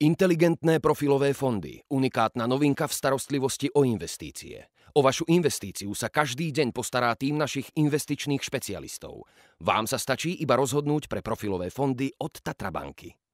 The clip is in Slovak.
Inteligentné profilové fondy. Unikátna novinka v starostlivosti o investície. O vašu investíciu sa každý deň postará tým našich investičných špecialistov. Vám sa stačí iba rozhodnúť pre profilové fondy od Tatrabanky.